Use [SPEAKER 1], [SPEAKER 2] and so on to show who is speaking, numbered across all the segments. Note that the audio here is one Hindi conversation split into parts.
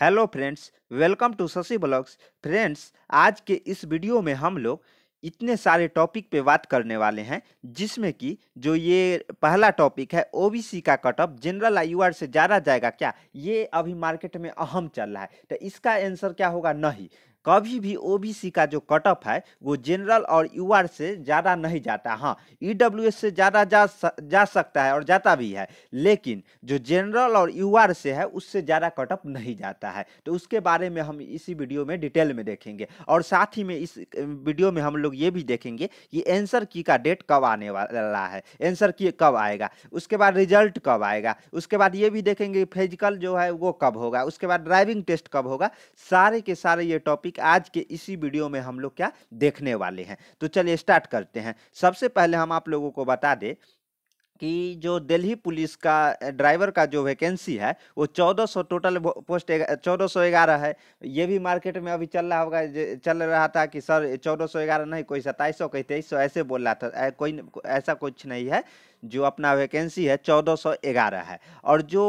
[SPEAKER 1] hello friends welcome to Shashi blogs friends आज के इस वीडियो में हम लोग इतने सारे टॉपिक पे बात करने वाले हैं जिसमें कि जो ये पहला टॉपिक है ओबीसी का कटअप जनरल आई से ज़्यादा जाएगा क्या ये अभी मार्केट में अहम चल रहा है तो इसका आंसर क्या होगा नहीं कभी भी ओबीसी का जो कट ऑफ है वो जनरल और यूआर से ज़्यादा नहीं जाता हाँ ईडब्ल्यू e से ज़्यादा जा जा सकता है और जाता भी है लेकिन जो जनरल और यूआर से है उससे ज़्यादा कट ऑफ नहीं जाता है तो उसके बारे में हम इसी वीडियो में डिटेल में देखेंगे और साथ ही में इस वीडियो में हम लोग ये भी देखेंगे कि एंसर की का डेट कब आने वाला है एंसर की कब आएगा उसके बाद रिजल्ट कब आएगा उसके बाद ये भी देखेंगे फिजिकल जो है वो कब होगा उसके बाद ड्राइविंग टेस्ट कब होगा सारे के सारे ये टॉपिक टॉपिक आज के इसी वीडियो में हम लोग क्या देखने वाले हैं तो चलिए स्टार्ट करते हैं सबसे पहले हम आप लोगों को बता दें कि जो दिल्ली पुलिस का ड्राइवर का जो वैकेंसी है वो 1400 टोटल पोस्ट चौदह सौ ग्यारह है ये भी मार्केट में अभी चल रहा होगा चल रहा था कि सर चौदह सौ ग्यारह नहीं कोई सत्ताईस सौ कोई तेईस सौ ऐसे बोल रहा था कोई ऐसा कुछ नहीं है जो अपना वैकेंसी है चौदह सौ ग्यारह है और जो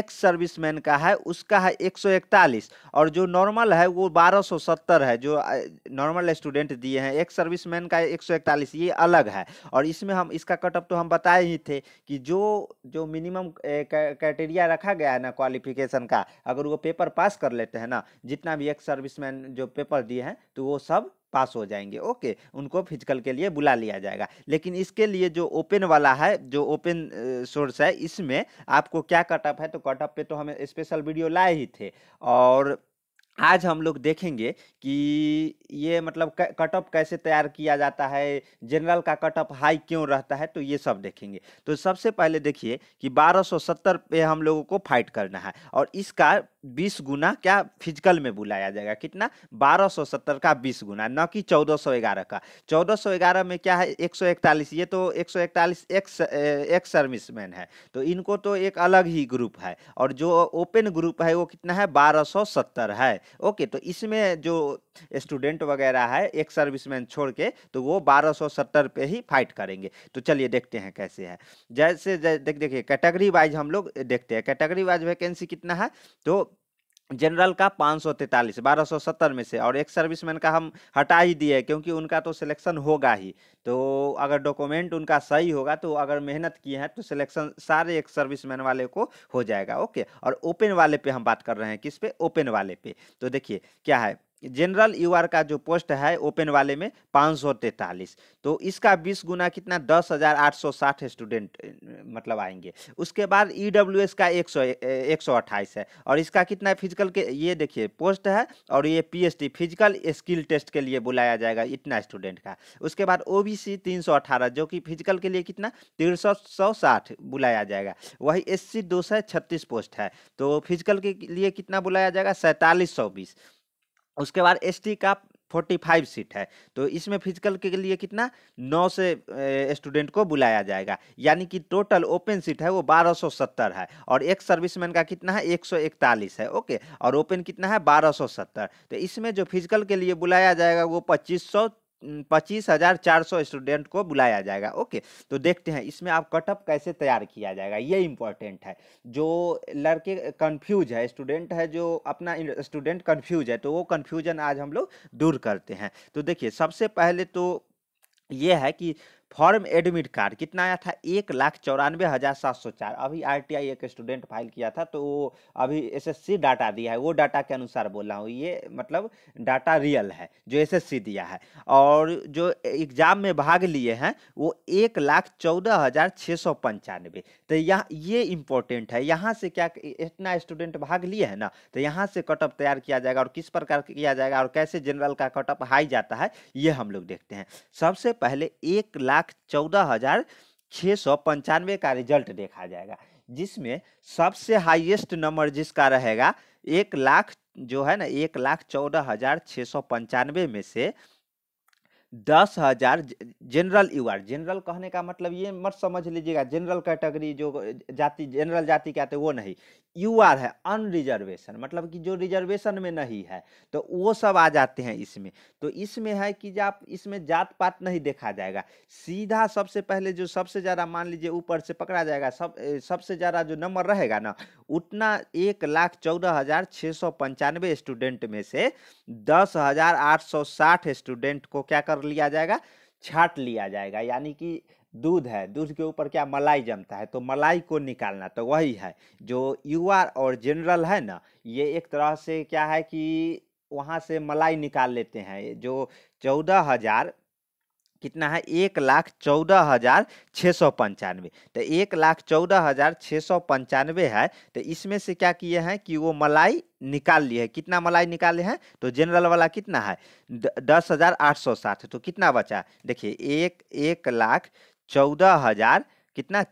[SPEAKER 1] एक्स सर्विसमैन का है उसका है एक सौ इकतालीस और जो नॉर्मल है वो बारह सौ सत्तर है जो नॉर्मल स्टूडेंट दिए हैं एक सर्विसमैन का एक सौ इकतालीस ये अलग है और इसमें हम इसका कटअप तो हम बताए ही थे कि जो जो मिनिमम क्राइटेरिया रखा गया है ना क्वालिफिकेशन का अगर वो पेपर पास कर लेते हैं ना जितना भी एक सर्विसमैन जो पेपर दिए हैं तो वो सब पास हो जाएंगे ओके उनको फिजिकल के लिए बुला लिया जाएगा लेकिन इसके लिए जो ओपन वाला है जो ओपन सोर्स है इसमें आपको क्या कटअप है तो कटअप पे तो हम स्पेशल वीडियो लाए ही थे और आज हम लोग देखेंगे कि ये मतलब कट ऑफ कैसे तैयार किया जाता है जनरल का कट ऑफ हाई क्यों रहता है तो ये सब देखेंगे तो सबसे पहले देखिए कि 1270 पे हम लोगों को फाइट करना है और इसका 20 गुना क्या फिजिकल में बुलाया जाएगा कितना 1270 का 20 गुना न कि 1411 का 1411 में क्या है 141 ये तो 141 सौ एक सर्विसमैन है तो इनको तो एक अलग ही ग्रुप है और जो ओपन ग्रुप है वो कितना है बारह है ओके तो इसमें जो स्टूडेंट वगैरह है एक सर्विसमैन छोड़ के तो वो बारह सौ सत्तर पे ही फाइट करेंगे तो चलिए देखते हैं कैसे है जैसे देख देखिए कैटेगरी वाइज हम लोग देखते हैं कैटेगरी वाइज वैकेंसी कितना है तो जनरल का 543 1270 में से और एक सर्विसमैन का हम हटा ही दिए क्योंकि उनका तो सिलेक्शन होगा ही तो अगर डॉक्यूमेंट उनका सही होगा तो अगर मेहनत की है तो सिलेक्शन सारे एक सर्विसमैन वाले को हो जाएगा ओके और ओपन वाले पे हम बात कर रहे हैं किस पे ओपन वाले पे तो देखिए क्या है जनरल यूआर का जो पोस्ट है ओपन वाले में पाँच सौ तैंतालीस तो इसका बीस गुना कितना दस हज़ार आठ सौ साठ स्टूडेंट मतलब आएंगे उसके बाद ई डब्ल्यू एस का एक सौ एक सौ अट्ठाईस है और इसका कितना फिजिकल के ये देखिए पोस्ट है और ये P H physical skill test के लिए बुलाया जाएगा इतना स्टूडेंट का उसके बाद ओ बी सी तीन सौ अठारह जो कि फिजिकल के लिए कितना तिरसठ सौ साठ बुलाया जाएगा वही एस सी दो सौ छत्तीस पोस्ट है तो फिजिकल के लिए कितना बुलाया जाएगा सैंतालीस सौ बीस उसके बाद एसटी का फोर्टी फाइव सीट है तो इसमें फिजिकल के लिए कितना नौ से स्टूडेंट को बुलाया जाएगा यानी कि टोटल ओपन सीट है वो बारह सौ सत्तर है और एक सर्विसमैन का कितना है एक सौ इकतालीस है ओके और ओपन कितना है बारह सौ सत्तर तो इसमें जो फिजिकल के लिए बुलाया जाएगा वो पच्चीस सौ पच्चीस हज़ार चार सौ स्टूडेंट को बुलाया जाएगा ओके तो देखते हैं इसमें आप कटअप कैसे तैयार किया जाएगा ये इम्पोर्टेंट है जो लड़के कंफ्यूज है स्टूडेंट है जो अपना स्टूडेंट कंफ्यूज है तो वो कंफ्यूजन आज हम लोग दूर करते हैं तो देखिए सबसे पहले तो ये है कि फॉर्म एडमिट कार्ड कितना आया था एक लाख चौरानवे हज़ार सात सौ चार अभी आरटीआई एक स्टूडेंट फाइल किया था तो वो अभी एसएससी डाटा दिया है वो डाटा के अनुसार बोला हूँ ये मतलब डाटा रियल है जो एसएससी दिया है और जो एग्ज़ाम में भाग लिए हैं वो एक लाख चौदह हज़ार छः सौ पंचानवे तो यह ये इम्पोर्टेंट है यहाँ से क्या इतना स्टूडेंट भाग लिए हैं ना तो यहाँ से कटअप तैयार किया जाएगा और किस प्रकार किया जाएगा और कैसे जनरल का कटअप हाई जाता है ये हम लोग देखते हैं सबसे पहले एक लाख लाख चौदह हजार छः सौ पंचानवे का रिजल्ट देखा जाएगा जिसमें सबसे हाईएस्ट नंबर जिसका रहेगा एक लाख जो है ना एक लाख चौदह हजार छः सौ पंचानवे में से दस हजार जनरल यूआर जनरल कहने का मतलब ये मत समझ लीजिएगा जनरल कैटेगरी जो जाति जनरल जाति के आते वो नहीं यूआर है अनरिजर्वेशन मतलब कि जो रिजर्वेशन में नहीं है तो वो सब आ जाते हैं इसमें तो इसमें है कि आप इसमें जात पात नहीं देखा जाएगा सीधा सबसे पहले जो सबसे ज़्यादा मान लीजिए ऊपर से पकड़ा जाएगा सब सबसे ज़्यादा जो नंबर रहेगा ना उतना एक लाख चौदह हज़ार छः सौ पंचानवे स्टूडेंट में से दस हजार आठ सौ साठ स्टूडेंट को क्या कर लिया जाएगा छाट लिया जाएगा यानी कि दूध है दूध के ऊपर क्या मलाई जमता है तो मलाई को निकालना तो वही है जो युवा और जनरल है ना ये एक तरह से क्या है कि वहाँ से मलाई निकाल लेते हैं जो चौदह हज़ार कितना है एक लाख चौदह हजार छः सौ पंचानवे तो एक लाख चौदह हजार छः सौ पंचानवे है तो इसमें से क्या किए हैं कि वो मलाई निकाल लिए है कितना मलाई निकाले हैं तो जनरल वाला कितना है दस हजार आठ सौ साठ तो कितना बचा देखिए एक एक लाख चौदह हजार कितना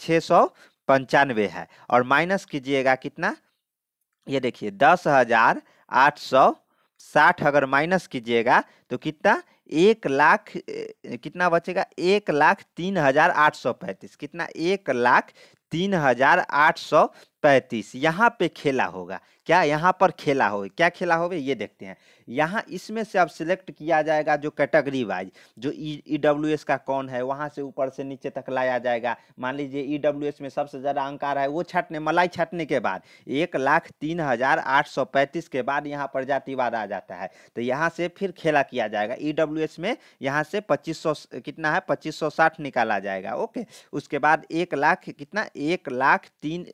[SPEAKER 1] छः सौ पंचानवे है और माइनस कीजिएगा कितना ये देखिए दस हजार आठ सौ साठ अगर माइनस कीजिएगा तो कितना एक लाख कितना बचेगा एक लाख तीन हजार आठ सौ पैंतीस कितना एक लाख तीन हजार आठ सौ पैंतीस यहाँ पे खेला होगा क्या यहाँ पर खेला हो क्या खेला हो ये देखते हैं यहाँ इसमें से अब सिलेक्ट किया जाएगा जो कैटेगरी वाइज जो ई डब्ल्यू एस का कौन है वहाँ से ऊपर से नीचे तक लाया जाएगा मान लीजिए ई डब्ल्यू एस में सबसे ज़्यादा अंक आ रहा है वो छाटने मलाई छाटने के बाद एक लाख तीन हज़ार आठ सौ पैंतीस के बाद यहाँ पर जातिवाद आ जाता है तो यहाँ से फिर खेला किया जाएगा ई डब्ल्यू एस में यहाँ से पच्चीस सौ कितना है पच्चीस सौ साठ निकाला जाएगा ओके उसके बाद एक लाख कितना एक लाख तीन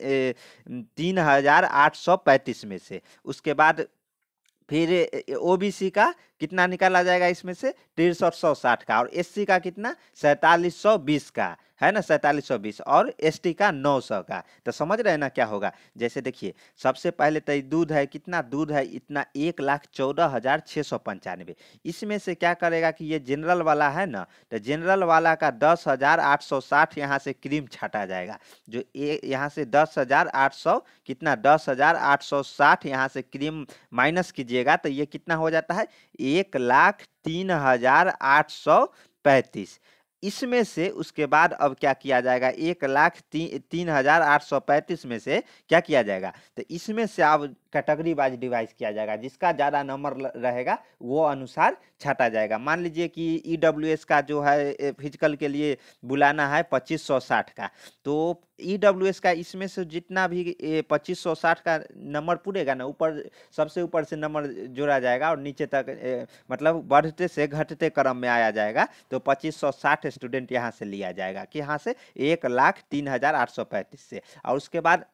[SPEAKER 1] तीन हज़ार आठ सौ पैंतीस में से उसके बाद फिर ओबीसी का कितना निकाला जाएगा इसमें से तिरसठ सौ साठ का और एससी का कितना सैंतालीस सौ बीस का है ना सैंतालीस सौ बीस और एसटी का नौ सौ का तो समझ रहे हैं ना क्या होगा जैसे देखिए सबसे पहले तो दूध है कितना दूध है इतना एक लाख चौदह हज़ार छः सौ पंचानवे इसमें से क्या करेगा कि ये जनरल वाला है ना तो जनरल वाला का दस हज़ार आठ सौ साठ यहाँ से क्रीम छाटा जाएगा जो ए यहाँ से दस हज़ार आठ सौ कितना दस हज़ार आठ सौ साठ यहाँ से क्रीम माइनस कीजिएगा तो ये कितना हो जाता है एक लाख तीन हजार आठ सौ पैंतीस इसमें से उसके बाद अब क्या किया जाएगा एक लाख ती, तीन हजार आठ सौ पैंतीस में से क्या किया जाएगा तो इसमें से अब कैटेगरी वाइज डिवाइस किया जाएगा जिसका ज़्यादा नंबर रहेगा वो अनुसार छाटा जाएगा मान लीजिए कि ई e का जो है फिजिकल के लिए बुलाना है पच्चीस सौ साठ का तो ई डब्ल्यू एस का इसमें से जितना भी पच्चीस सौ साठ का नंबर पूरेगा ना ऊपर सबसे ऊपर से नंबर जोड़ा जाएगा और नीचे तक ए, मतलब बढ़ते से घटते क्रम में आया जाएगा तो पच्चीस सौ साठ स्टूडेंट यहाँ से लिया जाएगा कि यहाँ से एक लाख तीन हज़ार आठ सौ पैंतीस से और उसके बाद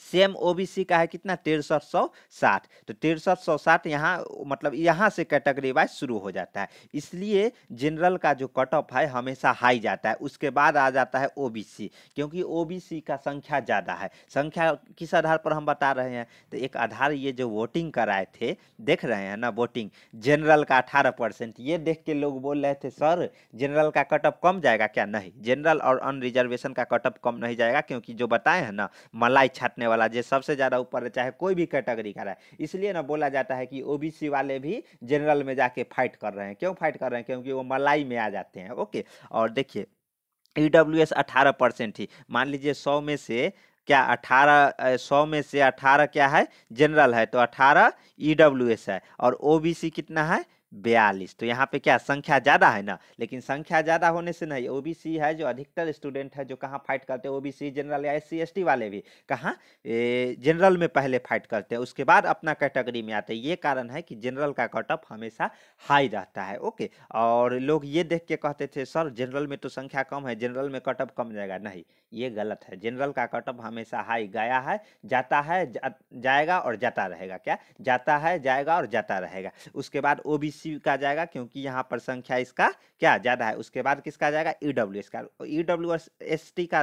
[SPEAKER 1] सेम ओबीसी का है कितना तिरसठ सौ साठ तो तिरसठ सौ साठ यहाँ मतलब यहाँ से कैटेगरी वाइज शुरू हो जाता है इसलिए जनरल का जो कट ऑफ है हमेशा हाई जाता है उसके बाद आ जाता है ओबीसी क्योंकि ओबीसी का संख्या ज़्यादा है संख्या किस आधार पर हम बता रहे हैं तो एक आधार ये जो वोटिंग कराए थे देख रहे हैं ना वोटिंग जनरल का अठारह परसेंट ये देख के लोग बोल रहे थे सर जनरल का कट ऑफ कम जाएगा क्या नहीं जनरल और अनरिजर्वेशन का कट ऑफ कम नहीं जाएगा क्योंकि जो बताए हैं ना मलाई छाटने रखने वाला जो सबसे ज़्यादा ऊपर है चाहे कोई भी कैटेगरी का रहा इसलिए ना बोला जाता है कि ओ वाले भी जनरल में जाके फाइट कर रहे हैं क्यों फाइट कर रहे हैं क्योंकि वो मलाई में आ जाते हैं ओके और देखिए ई डब्ल्यू एस अठारह परसेंट ही मान लीजिए सौ में से क्या अठारह सौ में से अठारह क्या है जनरल है तो अठारह ई डब्ल्यू एस है और ओ बी सी कितना है बयालीस तो यहाँ पे क्या संख्या ज़्यादा है ना लेकिन संख्या ज़्यादा होने से नहीं ओ बी सी है जो अधिकतर स्टूडेंट है जो कहाँ फाइट करते हैं सी जनरल या एस सी एस टी वाले भी कहाँ जनरल में पहले फाइट करते हैं उसके बाद अपना कैटेगरी में आते हैं ये कारण है कि जनरल का कट ऑफ हमेशा हाई रहता है ओके और लोग ये देख के कहते थे सर जनरल में तो संख्या कम है जनरल में कट ऑफ कम जाएगा नहीं ये गलत है जनरल का कट ऑफ हमेशा हाई गया है जाता है जा, जाएगा और जाता रहेगा क्या जाता है जाएगा और जाता रहेगा उसके बाद ओ बी सी सी का जाएगा क्योंकि यहाँ पर संख्या इसका क्या ज़्यादा है उसके बाद किसका जाएगा ई डब्ल्यू एस का ई डब्ल्यू एस टी का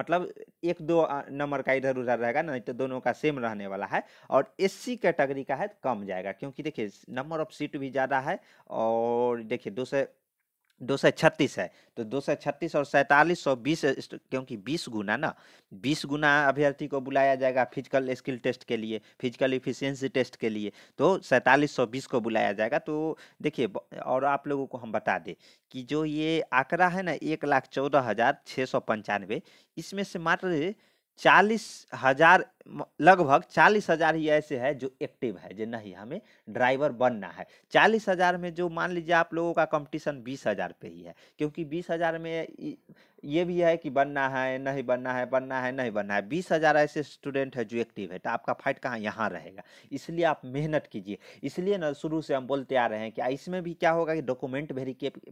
[SPEAKER 1] मतलब एक दो नंबर का इधर उधर रहेगा नहीं तो दोनों का सेम रहने वाला है और एस सी कैटेगरी का है तो कम जाएगा क्योंकि देखिए नंबर ऑफ सीट भी ज़्यादा है और देखिए दो सौ दो सौ छत्तीस है तो दो सौ छत्तीस और सैंतालीस सौ बीस क्योंकि बीस गुना ना बीस गुना अभ्यर्थी को बुलाया जाएगा फिजिकल स्किल टेस्ट के लिए फिजिकल इफिशियंसी टेस्ट के लिए तो सैंतालीस सौ बीस को बुलाया जाएगा तो देखिए और आप लोगों को हम बता दें कि जो ये आंकड़ा है ना एक लाख चौदह हज़ार छः सौ पंचानवे इसमें से मात्र चालीस हज़ार लगभग चालीस हज़ार ही ऐसे है जो एक्टिव है जो नहीं हमें ड्राइवर बनना है चालीस हज़ार में जो मान लीजिए आप लोगों का कंपटीशन बीस हज़ार पे ही है क्योंकि बीस हज़ार में ये भी है कि बनना है नहीं बनना है बनना है नहीं बनना है बीस हज़ार ऐसे स्टूडेंट है जो एक्टिव है तो आपका फाइट कहाँ यहाँ रहेगा इसलिए आप मेहनत कीजिए इसलिए ना शुरू से हम बोलते आ रहे हैं कि इसमें भी क्या होगा कि डॉक्यूमेंट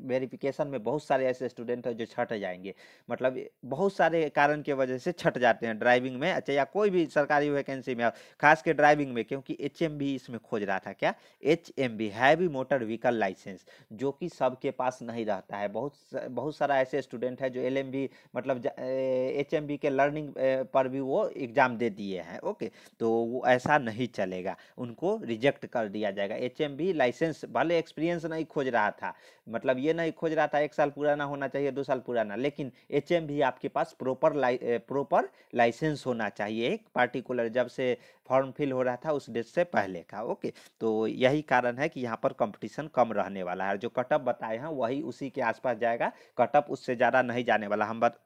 [SPEAKER 1] वेरिफिकेशन में बहुत सारे ऐसे स्टूडेंट हैं जो छट जाएंगे मतलब बहुत सारे कारण की वजह से छट जाते हैं ड्राइविंग में अच्छा या कोई भी सर सरकारी वैकेंसी में खास के ड्राइविंग में क्योंकि एच इसमें खोज रहा था क्या H heavy motor vehicle licence जो कि सबके पास नहीं रहता है बहुत बहुत सारा ऐसे स्टूडेंट है जो एल मतलब एच के लर्निंग पर भी वो एग्ज़ाम दे दिए हैं ओके तो वो ऐसा नहीं चलेगा उनको रिजेक्ट कर दिया जाएगा एच लाइसेंस भले एक्सपीरियंस नहीं खोज रहा था मतलब ये नहीं खोज रहा था एक साल पुराना होना चाहिए दो साल पुराना लेकिन एच आपके पास प्रॉपर लाइ प्रॉपर लाइसेंस होना चाहिए एक पार्टी पर्टिकुलर जब से फॉर्म फिल हो रहा था उस डेट से पहले का ओके तो यही कारण है कि यहाँ पर कंपटीशन कम रहने वाला है जो कटअप बताए हैं वही उसी के आसपास जाएगा कटअप उससे ज़्यादा नहीं जाने वाला हम बत,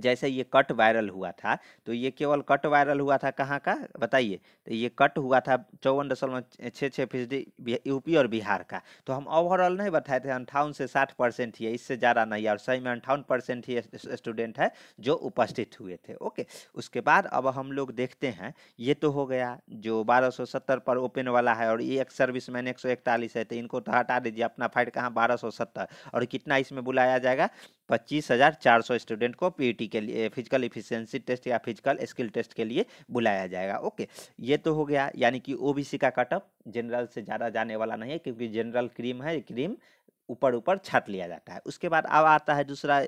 [SPEAKER 1] जैसे ये कट वायरल हुआ था तो ये केवल कट वायरल हुआ था कहाँ का बताइए तो ये कट हुआ था चौवन दशमलव छः छः फीसदी यूपी और बिहार का तो हम ओवरऑल नहीं बताए थे अंठावन से साठ परसेंट ही है इससे ज़्यादा नहीं है और सही में अंठावन परसेंट ही स्टूडेंट है जो उपस्थित हुए थे ओके उसके बाद अब हम लोग देखते हैं ये तो हो गया जो बारह सौ सत्तर पर ओपन वाला है और ये एक सर्विस मैन एक सौ इकतालीस है तो इनको तो हटा दीजिए अपना फाइट कहाँ बारह सौ सत्तर और कितना इसमें बुलाया जाएगा पच्चीस हज़ार चार सौ स्टूडेंट को पी एबिलिटी के लिए फिजिकल इफिशियंसी टेस्ट या फिजिकल स्किल टेस्ट के लिए बुलाया जाएगा ओके ये तो हो गया यानी कि ओबीसी का कट ऑफ जनरल से ज़्यादा जाने वाला नहीं है क्योंकि जनरल क्रीम है क्रीम ऊपर ऊपर छाट लिया जाता है उसके बाद अब आता है दूसरा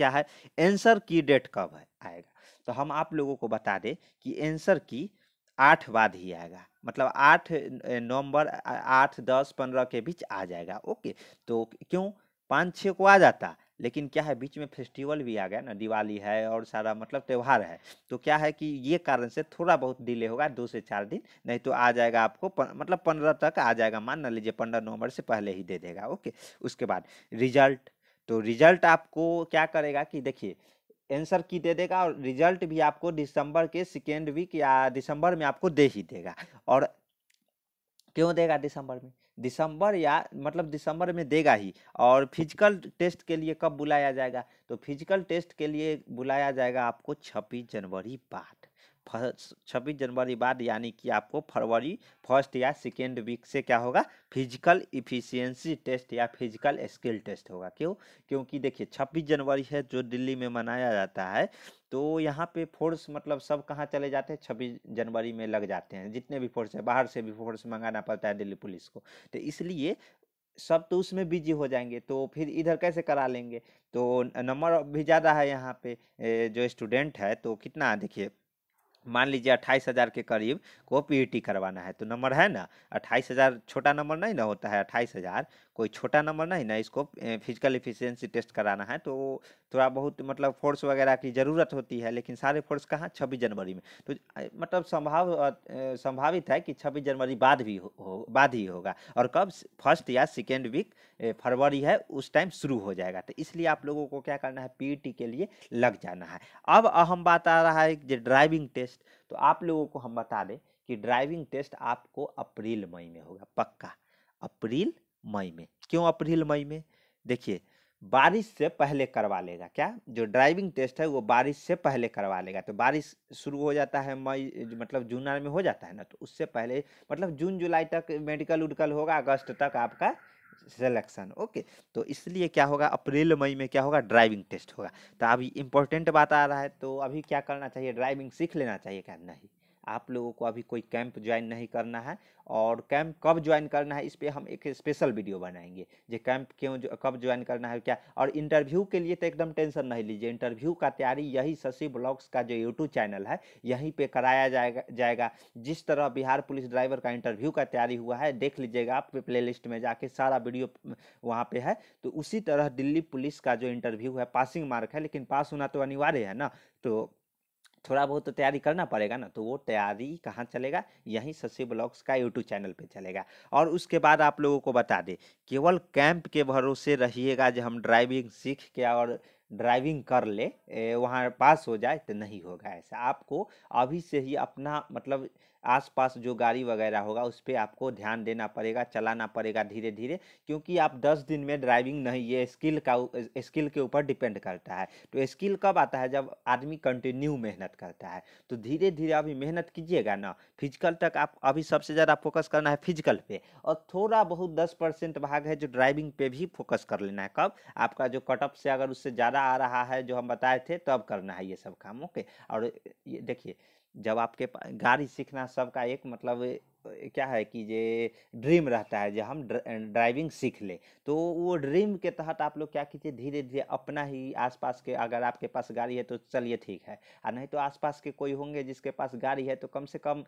[SPEAKER 1] क्या है एंसर की डेट कब है आएगा तो हम आप लोगों को बता दें कि एंसर की आठ बाद ही आएगा मतलब आठ नवंबर आठ दस पंद्रह के बीच आ जाएगा ओके तो क्यों पाँच छः को आ जाता लेकिन क्या है बीच में फेस्टिवल भी आ गया ना दिवाली है और सारा मतलब त्यौहार है तो क्या है कि ये कारण से थोड़ा बहुत डिले होगा दो से चार दिन नहीं तो आ जाएगा आपको पन, मतलब पंद्रह तक आ जाएगा मान ना लीजिए पंद्रह नवंबर से पहले ही दे देगा ओके उसके बाद रिजल्ट तो रिजल्ट आपको क्या करेगा कि देखिए आंसर की दे देगा और रिजल्ट भी आपको दिसंबर के सेकेंड वीक या दिसंबर में आपको दे ही देगा और क्यों देगा दिसंबर में दिसंबर या मतलब दिसंबर में देगा ही और फिजिकल टेस्ट के लिए कब बुलाया जाएगा तो फिजिकल टेस्ट के लिए बुलाया जाएगा आपको छब्बीस जनवरी बाद छब्बीस जनवरी बाद यानी कि आपको फरवरी फर्स्ट या सेकेंड वीक से क्या होगा फिजिकल इफिशियंसी टेस्ट या फिजिकल स्किल टेस्ट होगा क्यों क्योंकि देखिए छब्बीस जनवरी है जो दिल्ली में मनाया जाता है तो यहाँ पे फोर्स मतलब सब कहाँ चले जाते हैं छब्बीस जनवरी में लग जाते हैं जितने भी फोर्स है बाहर से भी फोर्स मंगाना पड़ता है दिल्ली पुलिस को तो इसलिए सब तो उसमें बिजी हो जाएंगे तो फिर इधर कैसे करा लेंगे तो नंबर भी ज़्यादा है यहाँ पे जो स्टूडेंट है तो कितना देखिए मान लीजिए अट्ठाईस हज़ार के करीब को पीईटी e करवाना है तो नंबर है ना अट्ठाईस हज़ार छोटा नंबर नहीं ना होता है अट्ठाईस हज़ार कोई छोटा नंबर नहीं ना इसको फिजिकल इफिशियंसी टेस्ट कराना है तो थोड़ा बहुत मतलब फोर्स वगैरह की ज़रूरत होती है लेकिन सारे फोर्स कहाँ छब्बीस जनवरी में तो मतलब संभाव संभावित है कि छब्बीस जनवरी बाद भी हो, हो बाद ही होगा और कब फर्स्ट या सेकेंड वीक फरवरी है उस टाइम शुरू हो जाएगा तो इसलिए आप लोगों को क्या करना है पी e के लिए लग जाना है अब अहम बात आ रहा है जो ड्राइविंग टेस्ट तो आप लोगों को हम बता दें कि ड्राइविंग टेस्ट आपको अप्रैल मई में होगा पक्का अप्रैल मई में क्यों अप्रैल मई में देखिए बारिश से पहले करवा लेगा क्या जो ड्राइविंग टेस्ट है वो बारिश से पहले करवा लेगा तो बारिश शुरू हो जाता है मई मतलब जून में हो जाता है ना तो उससे पहले मतलब जून जुलाई तक मेडिकल उडकल होगा अगस्त तक आपका सिलेक्शन ओके तो इसलिए क्या होगा अप्रैल मई में क्या होगा ड्राइविंग टेस्ट होगा तो अभी इम्पोर्टेंट बात आ रहा है तो अभी क्या करना चाहिए ड्राइविंग सीख लेना चाहिए क्या नहीं आप लोगों को अभी कोई कैंप ज्वाइन नहीं करना है और कैंप कब ज्वाइन करना है इस पर हम एक स्पेशल वीडियो बनाएंगे जो कैंप क्यों जो, कब ज्वाइन करना है क्या और इंटरव्यू के लिए तो एकदम टेंशन नहीं लीजिए इंटरव्यू का तैयारी यही शशि ब्लॉग्स का जो यूट्यूब चैनल है यहीं पर कराया जाएगा जाएगा जिस तरह बिहार पुलिस ड्राइवर का इंटरव्यू का तैयारी हुआ है देख लीजिएगा आप प्ले लिस्ट में जाके सारा वीडियो वहाँ पर है तो उसी तरह दिल्ली पुलिस का जो इंटरव्यू है पासिंग मार्क है लेकिन पास होना तो अनिवार्य है ना तो थोड़ा बहुत तो तैयारी करना पड़ेगा ना तो वो तैयारी कहाँ चलेगा यहीं ससी ब्लॉग्स का यूट्यूब चैनल पे चलेगा और उसके बाद आप लोगों को बता दें केवल कैंप के भरोसे रहिएगा जो हम ड्राइविंग सीख के और ड्राइविंग कर ले वहाँ पास हो जाए तो नहीं होगा ऐसा आपको अभी से ही अपना मतलब आसपास जो गाड़ी वगैरह होगा उस पर आपको ध्यान देना पड़ेगा चलाना पड़ेगा धीरे धीरे क्योंकि आप दस दिन में ड्राइविंग नहीं ये स्किल का स्किल के ऊपर डिपेंड करता है तो स्किल कब आता है जब आदमी कंटिन्यू मेहनत करता है तो धीरे धीरे अभी मेहनत कीजिएगा ना फिजिकल तक आप अभी सबसे ज़्यादा फोकस करना है फिजिकल पर और थोड़ा बहुत दस परसेंट भाग है जो ड्राइविंग पे भी फोकस कर लेना है कब आपका जो कटअप से अगर उससे ज़्यादा आ रहा है जो हम बताए थे तब करना है ये सब काम ओके और ये देखिए जब आपके पास गाड़ी सीखना सबका एक मतलब क्या है कि ये ड्रीम रहता है जो हम ड्राइविंग सीख ले तो वो ड्रीम के तहत आप लोग क्या कीजिए धीरे धीरे अपना ही आसपास के अगर आपके पास गाड़ी है तो चलिए ठीक है और नहीं तो आसपास के कोई होंगे जिसके पास गाड़ी है तो कम से कम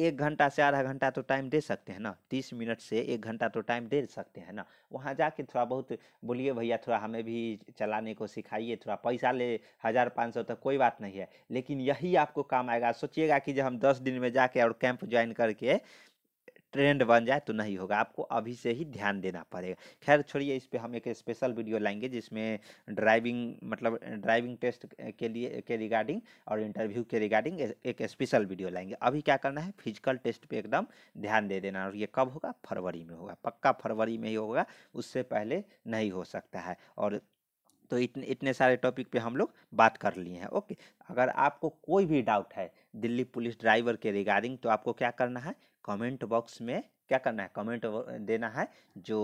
[SPEAKER 1] एक घंटा से आधा घंटा तो टाइम दे सकते हैं ना तीस मिनट से एक घंटा तो टाइम दे सकते हैं ना वहाँ जाके थोड़ा बहुत बोलिए भैया थोड़ा हमें भी चलाने को सिखाइए थोड़ा पैसा ले हज़ार पाँच सौ तक कोई बात नहीं है लेकिन यही आपको काम आएगा सोचिएगा कि जब हम दस दिन में जाके और कैंप ज्वाइन करके ट्रेंड बन जाए तो नहीं होगा आपको अभी से ही ध्यान देना पड़ेगा खैर छोड़िए इस पर हम एक स्पेशल वीडियो लाएंगे जिसमें ड्राइविंग मतलब ड्राइविंग टेस्ट के लिए के रिगार्डिंग और इंटरव्यू के रिगार्डिंग एक स्पेशल वीडियो लाएंगे अभी क्या करना है फिजिकल टेस्ट पे एकदम ध्यान दे देना और ये कब होगा फरवरी में होगा पक्का फरवरी में ही होगा उससे पहले नहीं हो सकता है और तो इतने इतने सारे टॉपिक पे हम लोग बात कर लिए हैं ओके अगर आपको कोई भी डाउट है दिल्ली पुलिस ड्राइवर के रिगार्डिंग तो आपको क्या करना है कमेंट बॉक्स में क्या करना है कमेंट देना है जो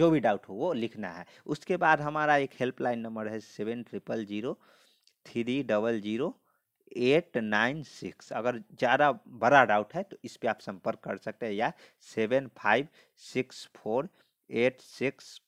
[SPEAKER 1] जो भी डाउट हो वो लिखना है उसके बाद हमारा एक हेल्पलाइन नंबर है seven triple zero three double zero eight nine six अगर ज़्यादा बड़ा डाउट है तो इस पर आप संपर्क कर सकते हैं या seven five six four eight six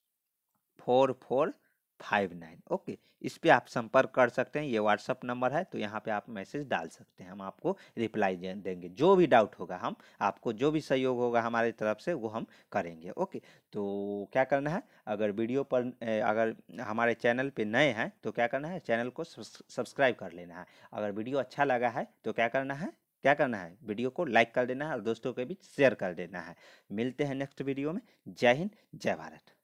[SPEAKER 1] four four five nine okay इस पर आप संपर्क कर सकते हैं ये व्हाट्सअप नंबर है तो यहाँ पे आप मैसेज डाल सकते हैं हम आपको रिप्लाई देंगे जो भी डाउट होगा हम आपको जो भी सहयोग होगा हमारी तरफ से वो हम करेंगे ओके तो क्या करना है अगर वीडियो पर अगर हमारे चैनल पे नए हैं तो क्या करना है चैनल को सब्सक्राइब कर लेना है अगर वीडियो अच्छा लगा है तो क्या करना है क्या करना है वीडियो को लाइक कर देना है और दोस्तों के बीच शेयर कर देना है मिलते हैं नेक्स्ट वीडियो में जय हिंद जय भारत